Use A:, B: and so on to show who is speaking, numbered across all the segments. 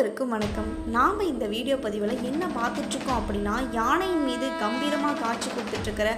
A: அனைவருக்கும் வணக்கம் நாம் இந்த வீடியோ பதிவில் என்ன பார்த்துட்ருக்கோம் அப்படின்னா யானையின் மீது கம்பீரமாக காட்சி கொடுத்துட்ருக்கிற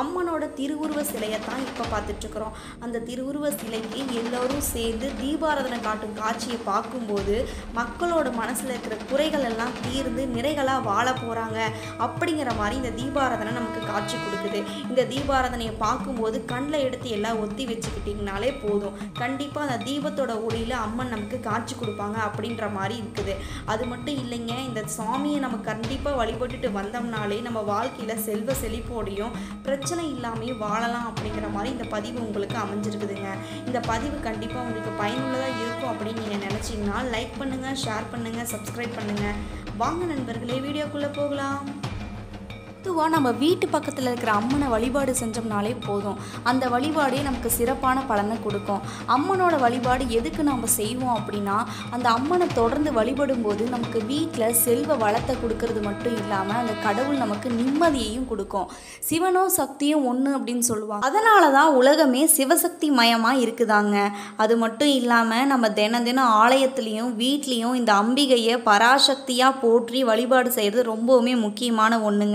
A: அம்மனோட திருவுருவ சிலையை தான் இப்போ பார்த்துட்ருக்குறோம் அந்த திருவுருவ சிலைக்கு எல்லோரும் சேர்ந்து தீபாராதனை காட்டும் காட்சியை பார்க்கும்போது மக்களோட மனசில் இருக்கிற குறைகள் எல்லாம் தீர்ந்து நிறைகளாக வாழ போகிறாங்க அப்படிங்கிற மாதிரி இந்த தீபாராதனை நமக்கு காட்சி கொடுக்குது இந்த தீபாராதனையை பார்க்கும்போது கண்ணில் எடுத்து எல்லாம் ஒத்தி வச்சுக்கிட்டிங்கனாலே போதும் கண்டிப்பாக அந்த தீபத்தோட ஒளியில் அம்மன் நமக்கு காட்சி கொடுப்பாங்க அப்படின்ற மாதிரி இருக்குது கிடையாது அது மட்டும் இல்லைங்க இந்த சாமியை நம்ம கண்டிப்பாக வழிபட்டுட்டு வந்தோம்னாலே நம்ம வாழ்க்கையில் செல்வ செழிப்போடையும் பிரச்சனை இல்லாமையும் வாழலாம் அப்படிங்கிற மாதிரி இந்த பதிவு உங்களுக்கு அமைஞ்சிருக்குதுங்க இந்த பதிவு கண்டிப்பாக உங்களுக்கு பயனுள்ளதாக இருக்கும் அப்படின்னு நீங்கள் நினச்சிங்கன்னா லைக் பண்ணுங்கள் ஷேர் பண்ணுங்கள் சப்ஸ்கிரைப் பண்ணுங்கள் வாங்க நண்பர்களே வீடியோக்குள்ளே போகலாம் பொதுவாக நம்ம வீட்டு பக்கத்தில் இருக்கிற அம்மனை வழிபாடு செஞ்சோம்னாலே போதும் அந்த வழிபாடே நமக்கு சிறப்பான பலனை கொடுக்கும் அம்மனோட வழிபாடு எதுக்கு நாம் செய்வோம் அப்படின்னா அந்த அம்மனை தொடர்ந்து வழிபடும் போது நமக்கு வீட்டில் செல்வ வளத்தை கொடுக்கறது மட்டும் இல்லாமல் அந்த கடவுள் நமக்கு நிம்மதியையும் கொடுக்கும் சிவனோ சக்தியும் ஒன்று அப்படின்னு சொல்லுவாங்க அதனால தான் உலகமே சிவசக்தி மயமாக இருக்குதாங்க அது மட்டும் இல்லாமல் நம்ம தினம் தினம் ஆலயத்துலேயும் வீட்லேயும் இந்த அம்பிகையை பராசக்தியாக போற்றி வழிபாடு செய்கிறது ரொம்பவுமே முக்கியமான ஒன்றுங்க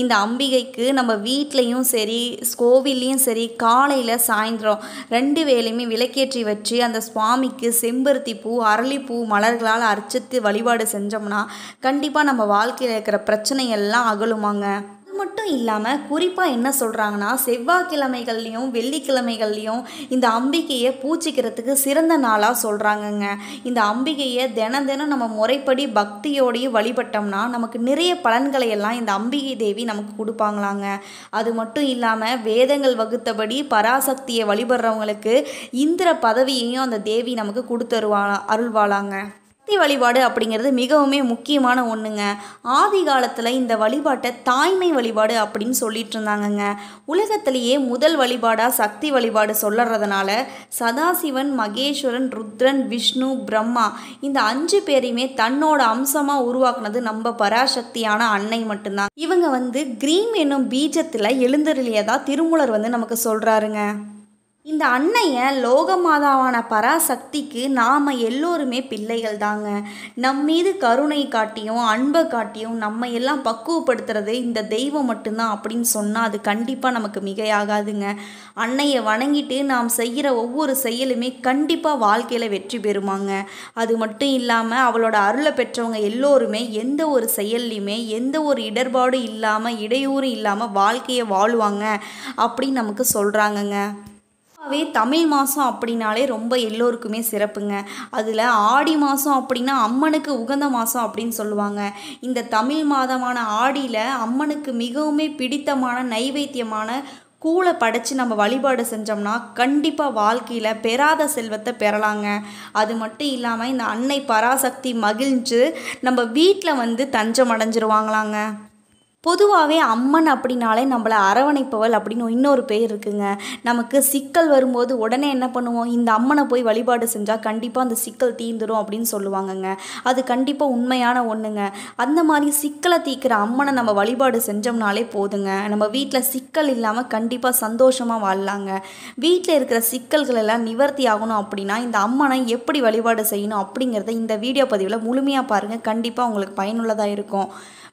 A: இந்த அம்பிகைக்கு நம்ம வீட்லேயும் சரி கோவில்லையும் சரி காலையில் சாயந்தரம் ரெண்டு வேலையுமே விளக்கேற்றி வச்சு அந்த சுவாமிக்கு செம்பருத்தி பூ அரளிப்பூ மலர்களால் அர்ச்சித்து வழிபாடு செஞ்சோம்னா கண்டிப்பாக நம்ம வாழ்க்கையில் இருக்கிற பிரச்சனையெல்லாம் அகலுமாங்க மட்டும் இல்லாமல் குறிப்பாக என்ன சொல்கிறாங்கன்னா செவ்வாய்க்கிழமைகள்லையும் வெள்ளிக்கிழமைகள்லையும் இந்த அம்பிகையை பூச்சிக்கிறதுக்கு சிறந்த நாளாக சொல்கிறாங்கங்க இந்த அம்பிகையை தினம் தினம் நம்ம முறைப்படி பக்தியோடையும் வழிபட்டோம்னா நமக்கு நிறைய பலன்களை எல்லாம் இந்த அம்பிகை தேவி நமக்கு கொடுப்பாங்களாங்க அது மட்டும் இல்லாமல் வேதங்கள் வகுத்தபடி பராசக்தியை வழிபடுறவங்களுக்கு இந்திர பதவியையும் அந்த தேவி நமக்கு கொடுத்துருவா அருள்வாளாங்க சக்தி வழிபாடு அப்படிங்கிறது மிகவும் முக்கியமான ஒன்றுங்க ஆதி காலத்தில் இந்த வழிபாட்டை தாய்மை வழிபாடு அப்படின்னு சொல்லிட்டு இருந்தாங்கங்க உலகத்திலேயே முதல் வழிபாடாக சக்தி வழிபாடு சொல்லுறதுனால சதாசிவன் மகேஸ்வரன் ருத்ரன் விஷ்ணு பிரம்மா இந்த அஞ்சு பேரையுமே தன்னோட அம்சமாக உருவாக்குனது நம்ம பராசக்தியான அன்னை மட்டும்தான் இவங்க வந்து கிரீம் என்னும் பீஜத்தில் எழுந்தருளியதாக திருமூலர் வந்து நமக்கு சொல்கிறாருங்க இந்த அன்னைய லோகமாதாவான பராசக்திக்கு நாம் எல்லோருமே பிள்ளைகள் தாங்க நம் மீது கருணை காட்டியும் அன்பை காட்டியும் நம்ம எல்லாம் பக்குவப்படுத்துறது இந்த தெய்வம் மட்டும்தான் அப்படின்னு சொன்னால் அது கண்டிப்பாக நமக்கு மிகையாகாதுங்க அன்னையை வணங்கிட்டு நாம் செய்கிற ஒவ்வொரு செயலுமே கண்டிப்பாக வாழ்க்கையில் வெற்றி பெறுமாங்க அது மட்டும் இல்லாமல் அவளோட அருளை பெற்றவங்க எல்லோருமே எந்த ஒரு செயல்லையுமே எந்த ஒரு இடர்பாடும் இல்லாமல் இடையூறு இல்லாமல் வாழ்க்கையை வாழ்வாங்க அப்படின்னு நமக்கு சொல்கிறாங்கங்க பொதுவாகவே தமிழ் மாதம் அப்படின்னாலே ரொம்ப எல்லோருக்குமே சிறப்புங்க அதில் ஆடி மாதம் அப்படின்னா அம்மனுக்கு உகந்த மாதம் அப்படின்னு சொல்லுவாங்க இந்த தமிழ் மாதமான ஆடியில் அம்மனுக்கு மிகவுமே பிடித்தமான நைவேத்தியமான கூளை படைச்சி நம்ம வழிபாடு செஞ்சோம்னா கண்டிப்பாக வாழ்க்கையில் பெறாத செல்வத்தை பெறலாங்க அது மட்டும் இல்லாமல் இந்த அன்னை பராசக்தி மகிழ்ந்து நம்ம வீட்டில் வந்து தஞ்சம் அடைஞ்சிருவாங்களாங்க பொதுவாகவே அம்மன் அப்படின்னாலே நம்மளை அரவணைப்பவள் அப்படின்னு இன்னொரு பேர் இருக்குங்க நமக்கு சிக்கல் வரும்போது உடனே என்ன பண்ணுவோம் இந்த அம்மனை போய் வழிபாடு செஞ்சால் கண்டிப்பாக அந்த சிக்கல் தீந்துடும் அப்படின்னு சொல்லுவாங்கங்க அது கண்டிப்பாக உண்மையான ஒன்றுங்க அந்த மாதிரி சிக்கலை தீக்கிற அம்மனை நம்ம வழிபாடு செஞ்சோம்னாலே போதுங்க நம்ம வீட்டில் சிக்கல் இல்லாமல் கண்டிப்பாக சந்தோஷமாக வாழலாங்க வீட்டில் இருக்கிற சிக்கல்கள் எல்லாம் நிவர்த்தி ஆகணும் அப்படின்னா இந்த அம்மனை எப்படி வழிபாடு செய்யணும் அப்படிங்கிறத இந்த வீடியோ பதிவில் முழுமையாக பாருங்கள் கண்டிப்பாக உங்களுக்கு பயனுள்ளதாக இருக்கும்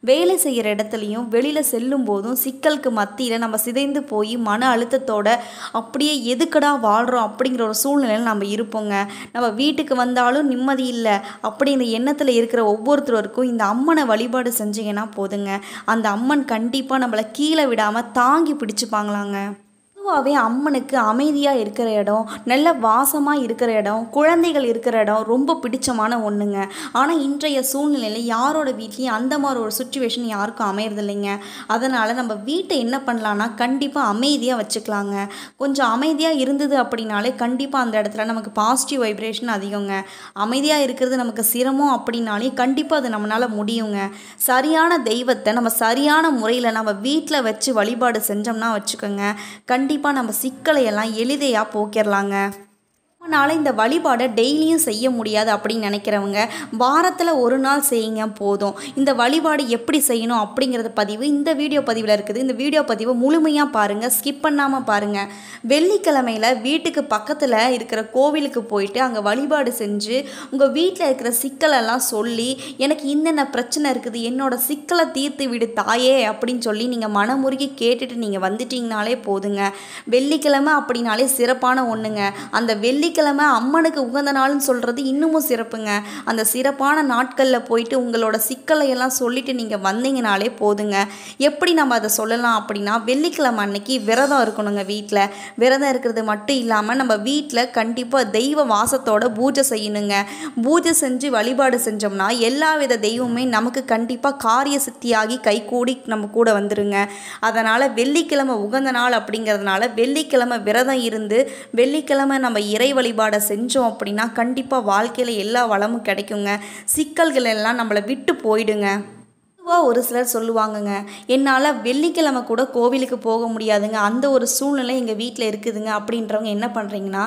A: வேலை செய்கிற இடத்துலையும் வெளியில் செல்லும் போதும் சிக்கலுக்கு மத்தியில் நம்ம சிதைந்து போய் மன அழுத்தத்தோட அப்படியே எதுக்கடா வாழ்கிறோம் அப்படிங்கிற ஒரு சூழ்நிலையில் நம்ம இருப்போங்க நம்ம வீட்டுக்கு வந்தாலும் நிம்மதி இல்லை அப்படிங்கிற எண்ணத்தில் இருக்கிற ஒவ்வொருத்தருக்கும் இந்த அம்மனை வழிபாடு செஞ்சீங்கன்னா போதுங்க அந்த அம்மன் கண்டிப்பாக நம்மளை கீழே விடாமல் தாங்கி பிடிச்சிப்பாங்களாங்க பொதுவாகவே அம்மனுக்கு அமைதியாக இருக்கிற இடம் நல்ல வாசமாக இருக்கிற இடம் குழந்தைகள் இருக்கிற இடம் ரொம்ப பிடிச்சமான ஒன்றுங்க ஆனால் இன்றைய சூழ்நிலையில் யாரோட வீட்லேயும் அந்த மாதிரி ஒரு சுச்சுவேஷன் யாருக்கும் அமையறதில்லைங்க அதனால் நம்ம வீட்டை என்ன பண்ணலான்னா கண்டிப்பாக அமைதியாக வச்சுக்கலாங்க கொஞ்சம் அமைதியாக இருந்தது அப்படின்னாலே கண்டிப்பாக அந்த இடத்துல நமக்கு பாசிட்டிவ் வைப்ரேஷன் அதிகங்க அமைதியாக இருக்கிறது நமக்கு சிரமம் அப்படின்னாலே கண்டிப்பாக அது நம்மளால் முடியுங்க சரியான தெய்வத்தை நம்ம சரியான முறையில் நம்ம வீட்டில் வச்சு வழிபாடு செஞ்சோம்னா வச்சுக்கோங்க கண்டிப்பாக கண்டிப்பாக நம்ம சிக்கலையெல்லாம் எளிதையாக போக்கிடலாங்க அதனால் இந்த வழிபாடை டெய்லியும் செய்ய முடியாது அப்படின்னு நினைக்கிறவங்க வாரத்தில் ஒரு நாள் செய்யுங்க போதும் இந்த வழிபாடு எப்படி செய்யணும் அப்படிங்கிறத பதிவு இந்த வீடியோ பதிவில் இருக்குது இந்த வீடியோ பதிவை முழுமையாக பாருங்கள் ஸ்கிப் பண்ணாமல் பாருங்கள் வெள்ளிக்கிழமையில் வீட்டுக்கு பக்கத்தில் இருக்கிற கோவிலுக்கு போயிட்டு அங்கே வழிபாடு செஞ்சு உங்கள் வீட்டில் இருக்கிற சிக்கலெல்லாம் சொல்லி எனக்கு என்னென்ன பிரச்சனை இருக்குது என்னோடய சிக்கலை தீர்த்து விடு தாயே அப்படின்னு சொல்லி நீங்கள் மனமுருகி கேட்டுட்டு நீங்கள் வந்துட்டீங்கனாலே போதுங்க வெள்ளிக்கிழமை அப்படின்னாலே சிறப்பான ஒன்றுங்க அந்த வெள்ளி வெள்ளிக்கிழமை அம்மனுக்கு உகந்த நாள்னு சொல்கிறது இன்னமும் சிறப்புங்க அந்த சிறப்பான நாட்களில் போயிட்டு உங்களோட சிக்கலை எல்லாம் சொல்லிட்டு நீங்கள் வந்தீங்கனாலே போதுங்க எப்படி நம்ம அதை சொல்லலாம் அப்படின்னா வெள்ளிக்கிழமை அன்னைக்கு விரதம் இருக்கணுங்க வீட்டில் விரதம் இருக்கிறது மட்டும் இல்லாமல் நம்ம வீட்டில் கண்டிப்பாக தெய்வ வாசத்தோட பூஜை செய்யணுங்க பூஜை செஞ்சு வழிபாடு செஞ்சோம்னா எல்லா வித தெய்வமே நமக்கு கண்டிப்பாக காரிய சித்தியாகி கூடி நம்ம கூட வந்துருங்க அதனால் வெள்ளிக்கிழமை உகந்த நாள் அப்படிங்கிறதுனால வெள்ளிக்கிழமை விரதம் இருந்து வெள்ளிக்கிழமை நம்ம இறைவழி வழிபாடை செஞ்சோம் அப்படின்னா கண்டிப்பாக வாழ்க்கையில் எல்லா வளமும் கிடைக்குங்க சிக்கல்கள் எல்லாம் நம்மளை விட்டு போயிடுங்க பொதுவாக ஒரு சிலர் சொல்லுவாங்கங்க என்னால் வெள்ளிக்கிழமை கூட கோவிலுக்கு போக முடியாதுங்க அந்த ஒரு சூழ்நிலை எங்கள் வீட்டில் இருக்குதுங்க அப்படின்றவங்க என்ன பண்ணுறீங்கன்னா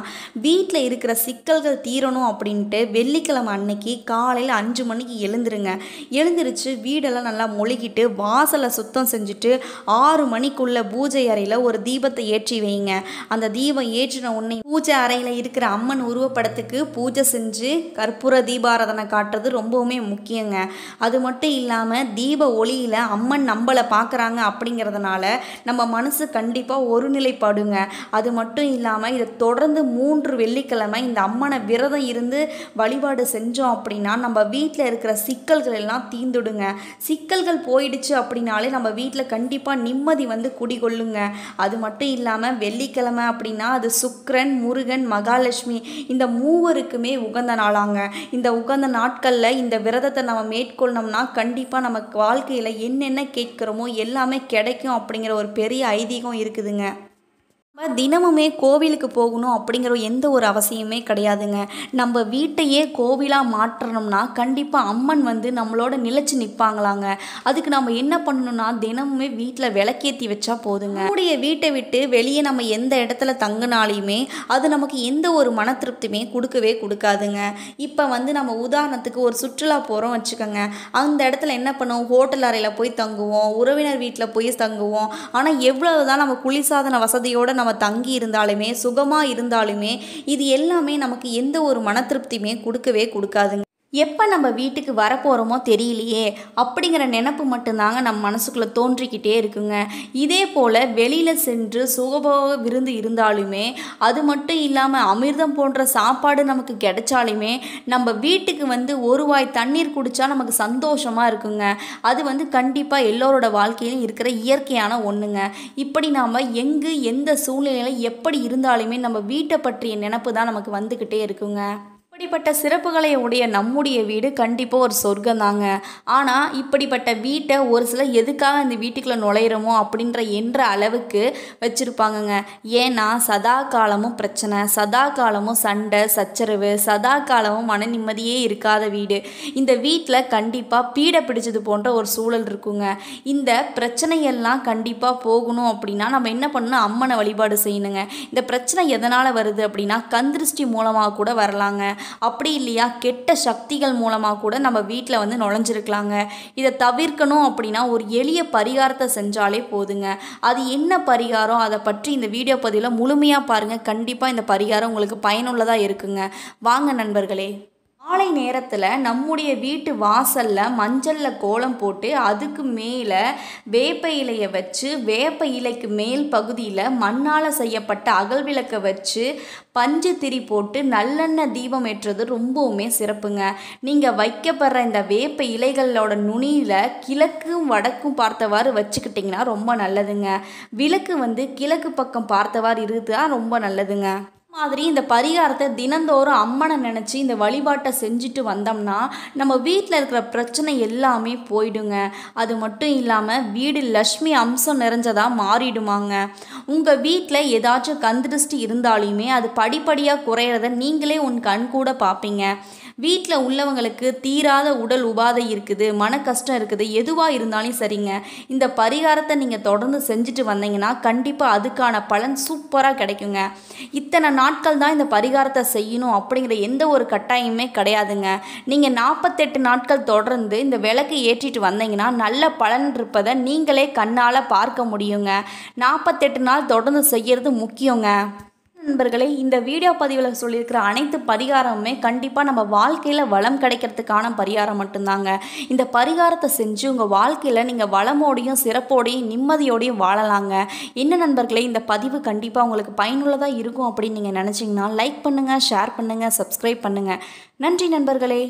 A: வீட்டில் இருக்கிற சிக்கல்கள் தீரணும் அப்படின்ட்டு வெள்ளிக்கிழமை அன்னைக்கு காலையில் அஞ்சு மணிக்கு எழுந்துருங்க எழுந்திருச்சு வீடெல்லாம் நல்லா மொழிகிட்டு வாசலை சுத்தம் செஞ்சுட்டு ஆறு மணிக்குள்ளே பூஜை அறையில் ஒரு தீபத்தை ஏற்றி வைங்க அந்த தீபம் ஏற்றின உடனே பூஜை அறையில் இருக்கிற அம்மன் உருவப்படத்துக்கு பூஜை செஞ்சு கற்பூர தீபாராதனை காட்டுறது ரொம்பவுமே முக்கியங்க அது மட்டும் இல்லாமல் தீ தீப ஒளியில் அம்மன் நம்மளை பார்க்குறாங்க அப்படிங்கிறதுனால நம்ம மனசு கண்டிப்பாக ஒருநிலைப்படுங்க அது மட்டும் இல்லாமல் இதை தொடர்ந்து மூன்று வெள்ளிக்கிழமை இந்த அம்மனை விரதம் இருந்து வழிபாடு செஞ்சோம் அப்படின்னா நம்ம வீட்டில் இருக்கிற சிக்கல்கள் எல்லாம் தீந்துடுங்க சிக்கல்கள் போயிடுச்சு அப்படின்னாலே நம்ம வீட்டில் கண்டிப்பாக நிம்மதி வந்து குடிகொள்ளுங்க அது மட்டும் இல்லாமல் வெள்ளிக்கிழமை அப்படின்னா அது சுக்ரன் முருகன் மகாலட்சுமி இந்த மூவருக்குமே உகந்த நாளாங்க இந்த உகந்த நாட்களில் இந்த விரதத்தை நம்ம மேற்கொள்ளணும்னா கண்டிப்பாக நமக்கு வாழ்க்கையில் என்னென்ன கேட்குறோமோ எல்லாமே கிடைக்கும் அப்படிங்கிற ஒரு பெரிய ஐதீகம் இருக்குதுங்க நம்ம தினமுமே கோவிலுக்கு போகணும் அப்படிங்கிற எந்த ஒரு அவசியமே கிடையாதுங்க நம்ம வீட்டையே கோவிலாக மாற்றணும்னா கண்டிப்பாக அம்மன் வந்து நம்மளோட நிலச்சி நிற்பாங்களாங்க அதுக்கு நம்ம என்ன பண்ணணும்னா தினமுமே வீட்டில் விளக்கேற்றி வச்சா போதுங்க நம்முடைய வீட்டை விட்டு வெளியே நம்ம எந்த இடத்துல தங்கினாலையுமே அது நமக்கு எந்த ஒரு மன திருப்தியுமே கொடுக்கவே கொடுக்காதுங்க இப்போ வந்து நம்ம உதாரணத்துக்கு ஒரு சுற்றுலா போகிறோம் வச்சுக்கோங்க அந்த இடத்துல என்ன பண்ணுவோம் ஹோட்டல் அறையில் போய் தங்குவோம் உறவினர் வீட்டில் போய் தங்குவோம் ஆனால் எவ்வளவு தான் நம்ம குளிர்சாதன வசதியோடு நம்ம தங்கி இருந்தாலுமே சுகமாக இருந்தாலுமே இது எல்லாமே நமக்கு எந்த ஒரு மன திருப்தியுமே கொடுக்கவே கொடுக்காதுங்க எப்போ நம்ம வீட்டுக்கு வரப்போகிறோமோ தெரியலையே அப்படிங்கிற நினப்பு மட்டும்தாங்க நம்ம மனசுக்குள்ளே தோன்றிக்கிட்டே இருக்குங்க இதே போல் வெளியில் சென்று சுகபோக விருந்து இருந்தாலுமே அது மட்டும் இல்லாமல் அமிர்தம் போன்ற சாப்பாடு நமக்கு கிடைச்சாலுமே நம்ம வீட்டுக்கு வந்து ஒரு வாய் தண்ணீர் குடித்தா நமக்கு சந்தோஷமாக இருக்குங்க அது வந்து கண்டிப்பாக எல்லோரோட வாழ்க்கையிலும் இருக்கிற இயற்கையான ஒன்றுங்க இப்படி நாம் எங்கு எந்த சூழ்நிலையில் எப்படி இருந்தாலுமே நம்ம வீட்டை பற்றிய நினப்பு தான் நமக்கு வந்துக்கிட்டே இருக்குங்க இப்படிப்பட்ட சிறப்புகளை உடைய நம்முடைய வீடு கண்டிப்பாக ஒரு சொர்க்கம் தாங்க ஆனால் இப்படிப்பட்ட வீட்டை ஒரு சில எதுக்காக இந்த வீட்டுக்குள்ளே நுழையிறோமோ அப்படின்ற என்ற அளவுக்கு வச்சுருப்பாங்கங்க ஏன்னா சதா காலமும் பிரச்சனை சதா காலமும் சண்டை சச்சரவு சதா காலமும் மன நிம்மதியே இருக்காத வீடு இந்த வீட்டில் கண்டிப்பாக பீடை பிடிச்சது போன்ற ஒரு சூழல் இருக்குங்க இந்த பிரச்சனையெல்லாம் கண்டிப்பாக போகணும் அப்படின்னா நம்ம என்ன பண்ணணும் அம்மனை வழிபாடு செய்யணுங்க இந்த பிரச்சனை எதனால் வருது அப்படின்னா கந்திருஷ்டி மூலமாக கூட வரலாங்க அப்படி இல்லையா கெட்ட சக்திகள் மூலமாக கூட நம்ம வீட்டில் வந்து நுழைஞ்சிருக்கலாங்க இதை தவிர்க்கணும் அப்படின்னா ஒரு எளிய பரிகாரத்தை செஞ்சாலே போதுங்க அது என்ன பரிகாரம் அதை பற்றி இந்த வீடியோ பதிவில் முழுமையாக பாருங்கள் கண்டிப்பாக இந்த பரிகாரம் உங்களுக்கு பயனுள்ளதாக இருக்குங்க வாங்க நண்பர்களே மாலை நேரத்தில் நம்முடைய வீட்டு வாசலில் மஞ்சளில் கோலம் போட்டு அதுக்கு மேலே வேப்ப இலையை வச்சு வேப்ப இலைக்கு மேல் பகுதியில் மண்ணால் செய்யப்பட்ட அகல் விளக்கை வச்சு பஞ்சு திரி போட்டு நல்லெண்ணெய் தீபம் ஏற்றது ரொம்பவுமே சிறப்புங்க நீங்கள் வைக்கப்படுற இந்த வேப்ப இலைகளோட நுனியில் கிழக்கும் வடக்கும் பார்த்தவாறு வச்சுக்கிட்டிங்கன்னா ரொம்ப நல்லதுங்க விளக்கு வந்து கிழக்கு பக்கம் பார்த்தவாறு இருந்தால் ரொம்ப நல்லதுங்க மாதிரி இந்த பரிகாரத்தை தினந்தோறும் அம்மனை நினச்சி இந்த வழிபாட்டை செஞ்சுட்டு வந்தோம்னா நம்ம வீட்டில் இருக்கிற பிரச்சனை எல்லாமே போயிடுங்க அது மட்டும் இல்லாமல் வீடு லக்ஷ்மி அம்சம் நிறைஞ்சதாக மாறிடுமாங்க உங்கள் வீட்டில் ஏதாச்சும் கந்திருஷ்டி இருந்தாலுமே அது படிப்படியாக குறையிறத நீங்களே உன் கண் கூட பார்ப்பீங்க வீட்டில் உள்ளவங்களுக்கு தீராத உடல் உபாதை இருக்குது மன கஷ்டம் இருக்குது எதுவாக இருந்தாலும் சரிங்க இந்த பரிகாரத்தை நீங்கள் தொடர்ந்து செஞ்சுட்டு வந்தீங்கன்னா கண்டிப்பாக அதுக்கான பலன் சூப்பராக கிடைக்குங்க இத்தனை நாட்கள் தான் இந்த பரிகாரத்தை செய்யணும் அப்படிங்கிற எந்த ஒரு கட்டாயமே கிடையாதுங்க நீங்கள் நாற்பத்தெட்டு நாட்கள் தொடர்ந்து இந்த விளக்கு ஏற்றிட்டு வந்தீங்கன்னா நல்ல பலன் இருப்பதை நீங்களே கண்ணால் பார்க்க முடியுங்க நாற்பத்தெட்டு நாள் தொடர்ந்து செய்கிறது முக்கியங்க நண்பர்களே இந்த வீடியோ பதிவில் சொல்லியிருக்கிற அனைத்து பரிகாரமுமே கண்டிப்பாக நம்ம வாழ்க்கையில் வளம் கிடைக்கிறதுக்கான பரிகாரம் மட்டும்தாங்க இந்த பரிகாரத்தை செஞ்சு உங்கள் வாழ்க்கையில் நீங்கள் வளமோடையும் சிறப்போடையும் நிம்மதியோடையும் வாழலாங்க என்ன நண்பர்களே இந்த பதிவு கண்டிப்பாக உங்களுக்கு பயனுள்ளதாக இருக்கும் அப்படின்னு நீங்கள் நினச்சிங்கன்னா லைக் பண்ணுங்கள் ஷேர் பண்ணுங்கள் சப்ஸ்கிரைப் பண்ணுங்கள் நன்றி நண்பர்களே